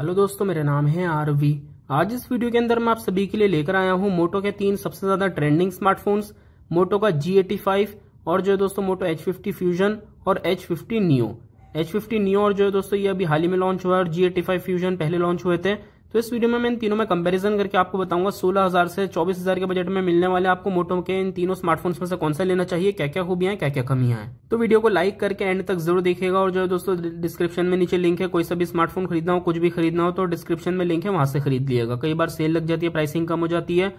hello दोस्तों मेरा नाम है आरवी आज इस वीडियो के अंदर मैं आप सभी के लिए लेकर आया हूँ मोटो के तीन सबसे ज्यादा ट्रेंडिंग स्मार्टफोन्स मोटो का G85 और जो है दोस्तों मोटो H50 फ्यूजन और H50 न्यू फिफ्टी न्यू और जो है दोस्तों ये अभी हाल ही में लॉन्च हुआ है और G85 फ्यूजन पहले लॉन्च हुए थे तो इस वीडियो में मैं इन तीनों में कंपैरिजन करके आपको बताऊंगा 16000 से 24000 के बजट में मिलने वाले आपको मोटो के इन तीनों स्मार्टफोन्स में से कौन सा लेना चाहिए क्या क्या खूबियां हैं क्या क्या कमियां हैं तो वीडियो को लाइक करके एंड तक जरूर देखिएगा और जो दोस्तों डिस्क्रिप्शन में नीचे लिंक है कोई सा भी स्मार्टफोन खरीदना हो कुछ भी खरीदना हो तो डिस्क्रिप्शन में लिंक है वहां से खरीद लिएगा कई बार सेल लग जाती है प्राइसिंग कम हो जाती है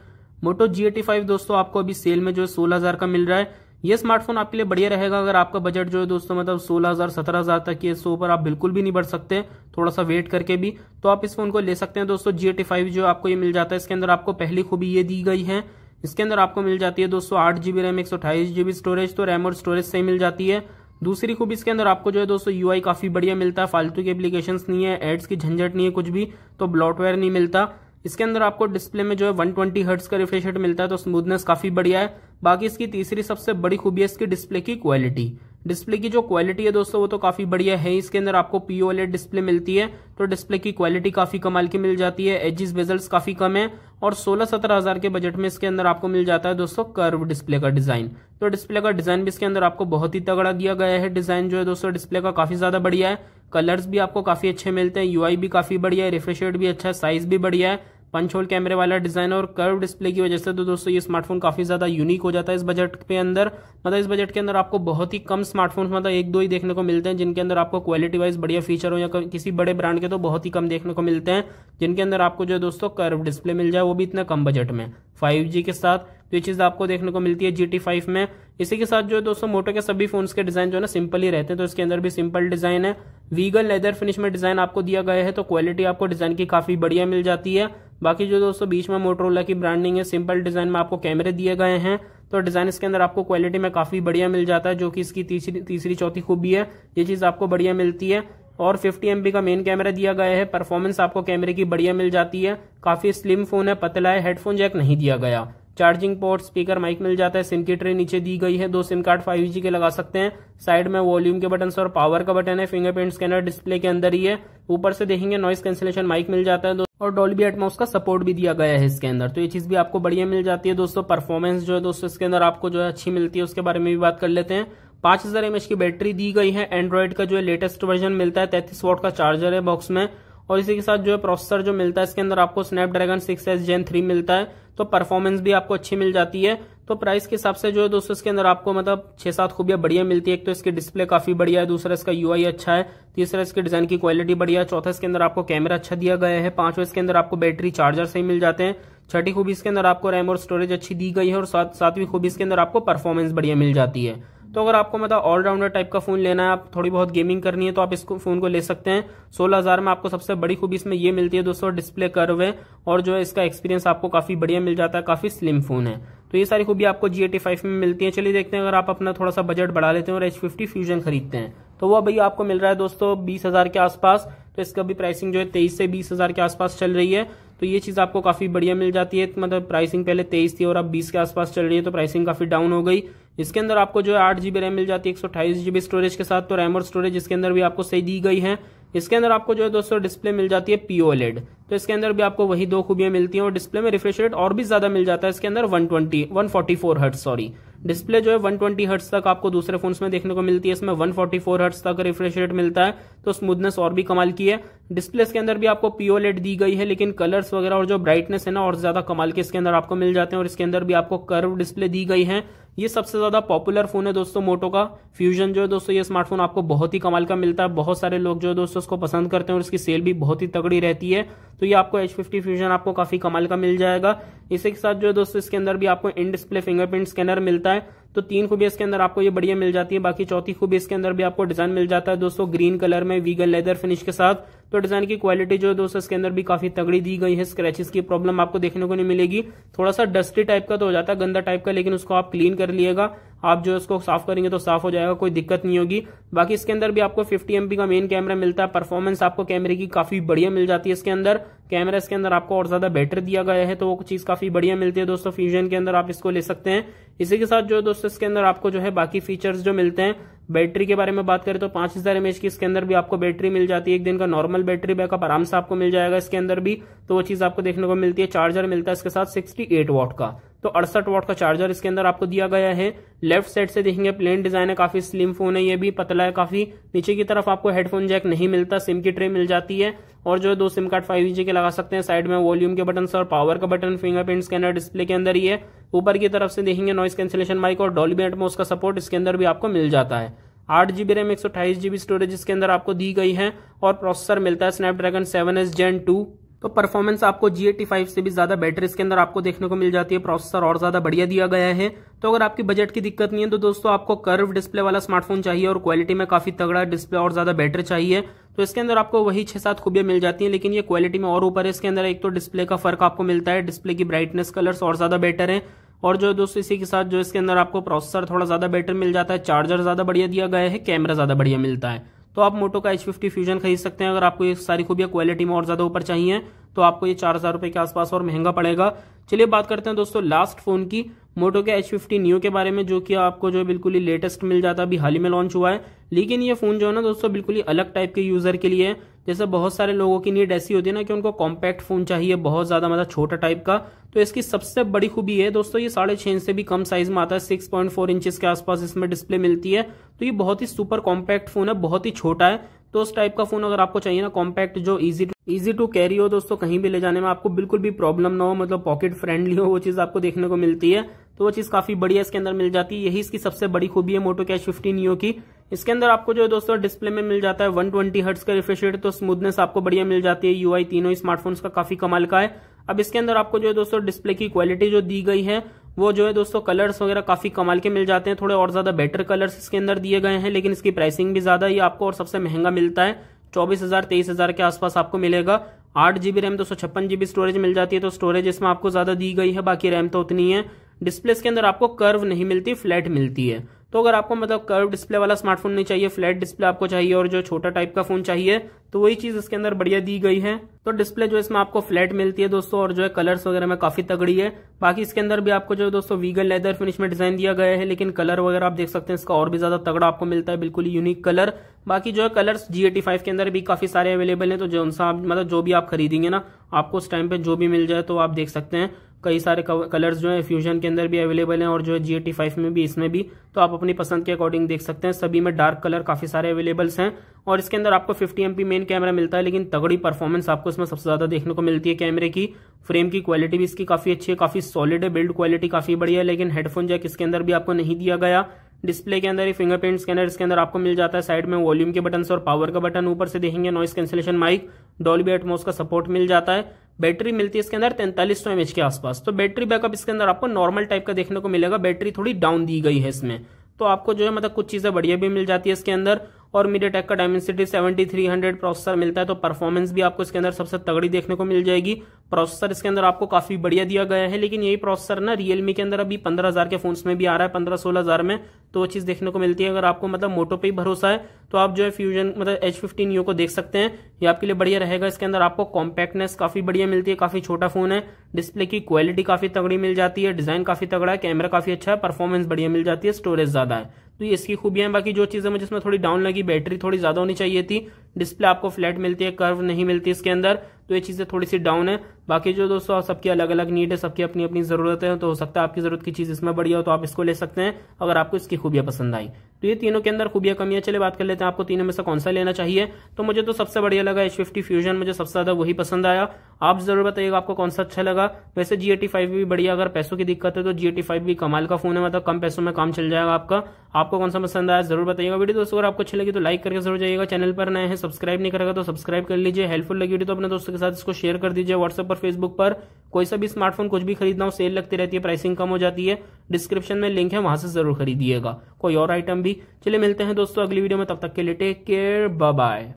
मोटो जी फाइव दोस्तों आपको अभी सेल में जो है सोलह हजार का मिल रहा है ये स्मार्टफोन आपके लिए बढ़िया रहेगा अगर आपका बजट जो है दोस्तों मतलब सोलह हज़ार सत्रह हज़ार तक ये सो पर आप बिल्कुल भी नहीं बढ़ सकते थोड़ा सा वेट करके भी तो आप इस फोन को ले सकते हैं दोस्तों जी फाइव जो आपको ये मिल जाता है इसके अंदर आपको पहली खूबी ये दी गई है इसके अंदर आपको मिल जाती है दोस्तों आठ जीबी रैम एक सौ जीबी स्टोरेज तो रैम और स्टोरेज से मिल जाती है दूसरी खूबी इसके अंदर आपको जो है दोस्तों यूआई काफी बढ़िया मिलता है फालतू के एप्लीकेशन नहीं है एड्स की झंझट नहीं है कुछ भी तो ब्लॉटवेयर नहीं मिलता इसके अंदर आपको डिस्प्ले में जो है 120 ट्वेंटी हर्ट्स का रिफ्रेश रेट मिलता है तो स्मूथनेस काफी बढ़िया है बाकी इसकी तीसरी सबसे बड़ी खूबी है इसकी डिस्प्ले की क्वालिटी डिस्प्ले की जो क्वालिटी है दोस्तों वो तो काफी बढ़िया है इसके अंदर आपको वाले डिस्प्ले e मिलती है तो डिस्प्ले की क्वालिटी काफी कमाल की मिल जाती है एजिस बेजल्स काफी कम है और सोलह सत्रह हजार के बजट में इसके अंदर आपको मिल जाता है दोस्तों कर्व डिस्प्ले का डिजाइन तो डिस्प्ले का डिजाइन भी इसके अंदर आपको बहुत ही तगड़ा दिया गया है डिजाइन जो है दोस्तों डिस्प्ले का काफी ज्यादा बढ़िया है कलर्स भी आपको काफ़ी अच्छे मिलते हैं यूआई भी काफ़ी बढ़िया है रिफ्रेश रेट भी अच्छा है साइज़ भी बढ़िया है पंच होल कैमरे वाला डिज़ाइन और कर्व डिस्प्ले की वजह से तो दोस्तों ये स्मार्टफोन काफ़ी ज़्यादा यूनिक हो जाता है इस बजट के अंदर मतलब इस बजट के अंदर आपको बहुत ही कम स्मार्टफोन मतलब एक दो ही देखने को मिलते हैं जिनके अंदर आपको क्वालिटी वाइज बढ़िया फीचर हो या किसी बड़े ब्रांड के तो बहुत ही कम देखने को मिलते हैं जिनके अंदर आपको जो है दोस्तों कर्व डिस्प्ले मिल जाए वो भी इतना कम बजट में फाइव के साथ तो ये चीज़ आपको देखने को मिलती है जी टी फाइव में इसी के साथ जो है दोस्तों मोटो के सभी फोन्स के डिज़ाइन जो है ना सिंपल ही रहते हैं तो इसके अंदर भी सिंपल डिज़ाइन है वीगन लेदर फिनिश में डिज़ाइन आपको दिया गया है तो क्वालिटी आपको डिज़ाइन की काफ़ी बढ़िया मिल जाती है बाकी जो दोस्तों बीच में मोटरोला की ब्रांडिंग है सिंपल डिज़ाइन में आपको कैमरे दिए गए हैं तो डिज़ाइन इसके अंदर आपको क्वालिटी में काफ़ी बढ़िया मिल जाता है जो कि इसकी तीसरी तीसरी चौथी खूबी है ये चीज़ आपको बढ़िया मिलती है और 50 एम का मेन कैमरा दिया गया है परफॉर्मेंस आपको कैमरे की बढ़िया मिल जाती है काफ़ी स्लिम फ़ोन है पतला है हेडफोन जैक नहीं दिया गया चार्जिंग पोर्ट स्पीकर माइक मिल जाता है सिम की ट्रे नीचे दी गई है दो सिम कार्ड फाइव के लगा सकते हैं साइड में वॉल्यूम के बटन और पावर का बटन है फिंगरप्रिंट स्कैनर डिस्प्ले के अंदर ही है ऊपर से देखेंगे नॉइस कैंसिलेशन माइक मिल जाता है और डॉल्बी एटमोस का सपोर्ट भी दिया गया है इसके अंदर तो ये चीज भी आपको बढ़िया मिल जाती है दोस्तों परफॉर्मेंस जो है दोस्तों इसके अंदर आपको जो है अच्छी मिलती है उसके बारे में भी बात कर लेते हैं पांच हजार एमएच की बैटरी दी गई है एंड्रॉइड का जो है लेटेस्ट वर्जन मिलता है तैतीस वोट का चार्जर है बॉक्स में और इसी के साथ जो है प्रोसेसर जो मिलता है इसके अंदर आपको Snapdragon six S Gen three मिलता है तो परफॉर्मेंस भी आपको अच्छी मिल जाती है तो प्राइस के हिसाब से जो है दोस्तों इसके अंदर आपको मतलब छह सात खूबियां बढ़िया मिलती है एक तो इसकी डिस्प्ले काफी बढ़िया है दूसरा इसका यूआई अच्छा है तीसरा इसके डिजाइन की क्वालिटी बढ़िया है चौथा इसके अंदर आपको कैमरा अच्छा दिया गया है पांचवा इसके अंदर आपको बैटरी चार्जर सही मिल जाते हैं छठी खूबी इसके अंदर आपको रैम और स्टोरेज अच्छी दी गई है और सातवीं खूबी इसके अंदर आपको परफॉर्मेंस बढ़िया मिल जाती है तो अगर आपको मतलब ऑलराउंडर टाइप का फ़ोन लेना है आप थोड़ी बहुत गेमिंग करनी है तो आप इसको फ़ोन को ले सकते हैं सोलह हज़ार में आपको सबसे बड़ी खूबी इसमें ये मिलती है दोस्तों डिस्प्ले कर है और जो है इसका एक्सपीरियंस आपको काफ़ी बढ़िया मिल जाता है काफ़ी स्लिम फ़ोन है तो ये सारी खूबी आपको जी एटी फाइव में मिलती है चलिए देखते हैं अगर आप अपना थोड़ा सा बजट बढ़ा लेते हैं और एच फिफ्टी फ्यूजन खरीदते हैं तो वो भाई आपको मिल रहा है दोस्तों बीस हज़ार के आसपास तो इसका भी प्राइसिंग जो है तेईस से बीस हज़ार के आसपास चल रही है तो ये चीज़ आपको काफ़ी बढ़िया मिल जाती है मतलब प्राइसिंग पहले तेईस थी और अब बीस के आसपास चल रही है तो प्राइसिंग काफ़ी डाउन हो गई इसके अंदर आपको जो है आठ जीबी रैम मिल जाती है एक सौ जीबी स्टोरेज के साथ तो रैम और स्टोरेज इसके अंदर भी आपको सही दी गई है इसके अंदर आपको जो है दोस्तों डिस्प्ले मिल जाती है पीओलेड e तो इसके अंदर भी आपको वही दो खूबियां मिलती हैं और डिस्प्ले में रिफ्रेश रेट और भी ज्यादा मिल जाता है इसके अंदर 120 144 फोर्टी सॉरी डिस्प्ले जो है 120 ट्वेंटी हर्ट्स तक आपको दूसरे फोन में देखने को मिलती है इसमें 144 फोर्टी हर्ट्स तक रिफ्रेश रेट मिलता है तो स्मूथनेस और भी कमाल की है डिस्प्ले के अंदर भी आपको पीओलेट दी गई है लेकिन कलर्स वगैरह और जो ब्राइटनेस है ना और ज्यादा कमाल के इसके अंदर आपको मिल जाते हैं और इसके अंदर भी आपको कर्व डिस्प्ले दी गई है ये सबसे ज़्यादा पॉपुलर फ़ोन है दोस्तों मोटो का फ्यूजन जो है दोस्तों ये स्मार्टफोन आपको बहुत ही कमाल का मिलता है बहुत सारे लोग जो है दोस्तों इसको पसंद करते हैं और इसकी सेल भी बहुत ही तगड़ी रहती है तो ये आपको एच फिफ्टी फ्यूजन आपको काफ़ी कमाल का मिल जाएगा इसी के साथ जो है दोस्तों इसके अंदर भी आपको इन डिस्प्ले फिंगरप्रिंट स्कैनर मिलता है तो तीन खूबियां इसके अंदर आपको ये बढ़िया मिल जाती है बाकी चौथी खूबी इसके अंदर भी आपको डिजाइन मिल जाता है दोस्तों ग्रीन कलर में वीगन लेदर फिनिश के साथ तो डिजाइन की क्वालिटी जो है दोस्तों इसके अंदर भी काफी तगड़ी दी गई है स्क्रैचेस की प्रॉब्लम आपको देखने को नहीं मिलेगी थोड़ा सा डस्टी टाइप का तो हो जाता है गंदा टाइप का लेकिन उसको आप क्लीन कर लिएगा आप जो इसको साफ करेंगे तो साफ हो जाएगा कोई दिक्कत नहीं होगी बाकी इसके अंदर भी आपको 50 एमपी का मेन कैमरा मिलता है परफॉर्मेंस आपको कैमरे की काफी बढ़िया मिल जाती है इसके अंदर कैमरा इसके अंदर आपको और ज्यादा बेटर दिया गया है तो वो चीज काफी बढ़िया मिलती है दोस्तों फ्यूजन के अंदर आप इसको ले सकते हैं इसी के साथ जो दोस्तों इसके अंदर आपको जो है बाकी फीचर्स जो मिलते हैं बैटरी के बारे में बात करें तो पांच हजार एमएच की इसके अंदर भी आपको बैटरी मिल जाती है एक दिन का नॉर्मल बैटरी बैकअप आराम से आपको मिल जाएगा इसके अंदर भी तो वो चीज आपको देखने को मिलती है चार्जर मिलता है इसके साथ सिक्सटी एट वॉट का तो अड़सठ वॉट का चार्जर इसके अंदर आपको दिया गया है लेफ्ट साइड से देखेंगे प्लेन डिजाइन है काफी स्लिम फोन है ये भी पतला है काफी नीचे की तरफ आपको हेडफोन जैक नहीं मिलता सिम की ट्रे मिल जाती है और जो है दो सिम कार्ड फाइव जी के लगा सकते हैं साइड में वॉल्यूम के बटन और पावर का बटन फिंगरप्रिंट स्कैनर डिस्प्ले के अंदर ही है ऊपर की तरफ से देखेंगे नॉइस कैंसिलेशन माइक और डॉल्बी बेट का सपोर्ट इसके अंदर भी आपको मिल जाता है आठ जीबी रैम एक सौ अठाईस जीबी स्टोरेज इसके अंदर आपको दी गई है और प्रोसेसर मिलता है Snapdragon seven S Gen two तो परफॉर्मेंस आपको जी फाइव से भी ज़्यादा बेटर इसके अंदर आपको देखने को मिल जाती है प्रोसेसर और ज़्यादा बढ़िया दिया गया है तो अगर आपकी बजट की दिक्कत नहीं है तो दोस्तों आपको कर्व डिस्प्ले वाला स्मार्टफोन चाहिए और क्वालिटी में काफ़ी तगड़ा डिस्प्ले और ज़्यादा बैटरी चाहिए तो इसके अंदर आपको वही छह सात खूबियां मिल जाती हैं लेकिन ये क्वालिटी में और ऊपर है इसके अंदर एक तो डिस्प्ले का फर्क आपको मिलता है डिस्प्ले की ब्राइटनेस कलर्स और ज़्यादा बेटर है और जो दोस्तों इसी के साथ जो इसके अंदर आपको प्रोसेसर थोड़ा ज़्यादा बेटर मिल जाता है चार्जर ज़्यादा बढ़िया दिया गया है कैमरा ज़्यादा बढ़िया मिलता है तो आप मोटो का एच फिफ्टी फ्यूजन खरीद सकते हैं अगर आपको ये सारी खूबियाँ क्वालिटी में और ज़्यादा ऊपर चाहिए तो आपको ये चार हज़ार के आसपास और महंगा पड़ेगा चलिए बात करते हैं दोस्तों लास्ट फ़ोन की मोटो के एच फिफ्टी न्यू के बारे में जो कि आपको जो बिल्कुल ही लेटेस्ट मिल जाता है अभी हाल ही में लॉन्च हुआ है लेकिन ये फ़ोन जो है ना दोस्तों बिल्कुल ही अलग टाइप के यूज़र के लिए जैसे बहुत सारे लोगों की नीड ऐसी होती है ना कि उनको कॉम्पैक्ट फ़ोन चाहिए बहुत ज़्यादा मतलब छोटा टाइप का तो इसकी सबसे बड़ी खूबी है दोस्तों ये साढ़े छह इंच से भी कम साइज़ में आता है सिक्स पॉइंट फोर इंचज़ के आसपास इसमें डिस्प्ले मिलती है तो ये बहुत ही सुपर कॉम्पैक्ट फ़ोन है बहुत ही छोटा है तो उस टाइप का फ़ोन अगर आपको चाहिए ना कॉम्पैक्ट जो ईजी ईजी टू कैरी हो दोस्तों कहीं भी ले जाने में आपको बिल्कुल भी प्रॉब्लम ना हो मतलब पॉकेट फ्रेंडली हो वो चीज़ आपको देखने को मिलती है तो वो चीज़ काफ़ी बढ़िया इसके अंदर मिल जाती है यही इसकी सबसे बड़ी खूबी है मोटो कैश फिफ्टीन ईओ की इसके अंदर आपको जो है दोस्तों डिस्प्ले में मिल जाता है 120 ट्वेंटी हर्ट्स का रिफ्रेश रेट तो स्मूथनेस आपको बढ़िया मिल जाती है यूआई तीनों स्मार्टफोन का काफी कमाल का है अब इसके अंदर आपको जो है दोस्तों डिस्प्ले की क्वालिटी जो दी गई है वो जो है दोस्तों कलर्स वगैरह काफी कमाल के मिल जाते हैं थोड़े और ज्यादा बेटर कलर्स इसके अंदर दिए गए हैं लेकिन इसकी प्राइसिंग भी ज्यादा ही आपको और सबसे महंगा मिलता है चौबीस हजार तेईस हजार के आसपास आपको मिलेगा आठ जीबी रैम दो सौ छप्पन जीबी स्टोरेज मिल जाती है तो स्टोरेज इसमें आपको ज्यादा दी गई है बाकी रैम तो उतनी है डिस्प्ले के अंदर आपको कर्व नहीं मिलती फ्लैट मिलती है तो अगर आपको मतलब कर्व डिस्प्ले वाला स्मार्टफोन नहीं चाहिए फ्लैट डिस्प्ले आपको चाहिए और जो छोटा टाइप का फोन चाहिए तो वही चीज इसके अंदर बढ़िया दी गई है तो डिस्प्ले जो इसमें आपको फ्लैट मिलती है दोस्तों और जो है कलर्स वगैरह में काफी तगड़ी है बाकी इसके अंदर भी आपको जो है दोस्तों वीगल लेदर फिनिश में डिजाइन दिया गया है लेकिन कलर वगैरह आप देख सकते हैं इसका और भी ज्यादा तगड़ा आपको मिलता है बिल्कुल यूनिक कलर बाकी जो है कलर्स जी एटी फाइव के अंदर भी काफी सारे अवेलेबल है तो जो सा मतलब जो भी आप खरीदेंगे ना आपको उस टाइम पे जो भी मिल जाए तो आप देख सकते हैं कई सारे कलर्स जो है फ्यूजन के अंदर भी अवेलेबल हैं और जो है जी एटी फाइव में भी इसमें भी तो आप अपनी पसंद के अकॉर्डिंग देख सकते हैं सभी में डार्क कलर काफ़ी सारे अवेलेबल्स हैं और इसके अंदर आपको 50 एम मेन कैमरा मिलता है लेकिन तगड़ी परफॉर्मेंस आपको इसमें सबसे ज़्यादा देखने को मिलती है कैमरे की फ्रेम की क्वालिटी भी इसकी काफ़ी अच्छी है काफ़ी सॉलिड है बिल्ड क्वालिटी काफ़ी बढ़िया है लेकिन हेडफोन जैक इसके अंदर भी आपको नहीं दिया गया डिस्प्ले के अंदर ही फिंगरप्रिंट स्कैनर इसके अंदर आपको मिल जाता है साइड में वॉल्यूम के बटन और पावर का बटन ऊपर से देखेंगे noise cancellation mic Dolby Atmos का सपोर्ट मिल जाता है बैटरी मिलती है इसके अंदर तैंतालीस सौ के आसपास तो बैटरी बैकअप इसके अंदर आपको नॉर्मल टाइप का देखने को मिलेगा बैटरी थोड़ी डाउन दी गई है इसमें तो आपको जो है मतलब कुछ चीज़ें बढ़िया भी मिल जाती है इसके अंदर और टेक का Dimensity seventy three hundred processor मिलता है तो परफॉर्मेंस भी आपको इसके अंदर सबसे तगड़ी देखने को मिल जाएगी प्रोसेसर इसके अंदर आपको काफी बढ़िया दिया गया है लेकिन यही प्रोसेसर ना रियलमी के अंदर अभी पंद्रह हजार के फोन्स में भी आ रहा है पंद्रह सोलह हजार में तो वो चीज देखने को मिलती है अगर आपको मतलब मोटो पे ही भरोसा है तो आप जो है फ्यूजन मतलब एच फिफ्टीन यू को देख सकते हैं ये आपके लिए बढ़िया रहेगा इसके अंदर आपको कॉम्पैक्टनेस काफी बढ़िया मिलती है काफी छोटा फोन है डिस्प्ले की क्वालिटी काफी तगड़ी मिल जाती है डिजाइन काफी तगड़ा है कैमरा काफी अच्छा है परफॉर्मेंस बढ़िया मिल जाती है स्टोरेज ज्यादा है तो ये इसकी खूबियां बाकी जो चीज़ें मुझे इसमें थोड़ी डाउन लगी बैटरी थोड़ी ज़्यादा होनी चाहिए थी डिस्प्ले आपको फ्लैट मिलती है कर्व नहीं मिलती इसके अंदर तो ये चीज़ें थोड़ी सी डाउन है बाकी जो दोस्तों सबकी अलग अलग नीड है सबकी अपनी अपनी ज़रूरत है तो हो सकता है आपकी ज़रूरत की चीज़ इसमें बढ़िया हो तो आप इसको ले सकते हैं अगर आपको इसकी खूबियां पसंद आई तो ये तीनों के अंदर खूबियां कमियाँ चले बात कर लेते हैं आपको तीनों में से कौन सा लेना चाहिए तो मुझे तो सबसे बढ़िया लगा एच फिफ्टी फ्यूजन मुझे सबसे ज़्यादा वही पसंद आया आप ज़रूर बताइएगा आपको कौन सा अच्छा लगा वैसे जी एटी फाइव भी बढ़िया अगर पैसों की दिक्कत है तो जी एटी फाइव भी कमाल का फ़ोन है मतलब कम पैसों में काम चल जाएगा आपका आपको कौन सा पसंद आया जरूर बताइएगा वीडियो दोस्तों अगर आपको अच्छी लगी तो लाइक करके जरूर जाइएगा चैनल पर नए हैं सब्सक्राइब नहीं करेगा तो सब्सक्राइब कर लीजिए हेल्पफुल लगी वीडियो तो अपने दोस्तों के साथ इसको शेयर कर दीजिए व्हाट्सएप पर फेसबुक पर कोई सा भी स्मार्टफोन कुछ भी खरीदना हो सेल लगती रहती है प्राइसिंग कम हो जाती है डिस्क्रिप्शन में लिंक है वहां से जरूर खरीदिएगा कोई और आइटम भी चलिए मिलते हैं दोस्तों अगली वीडियो में तब तक के लिए टेक केयर बाय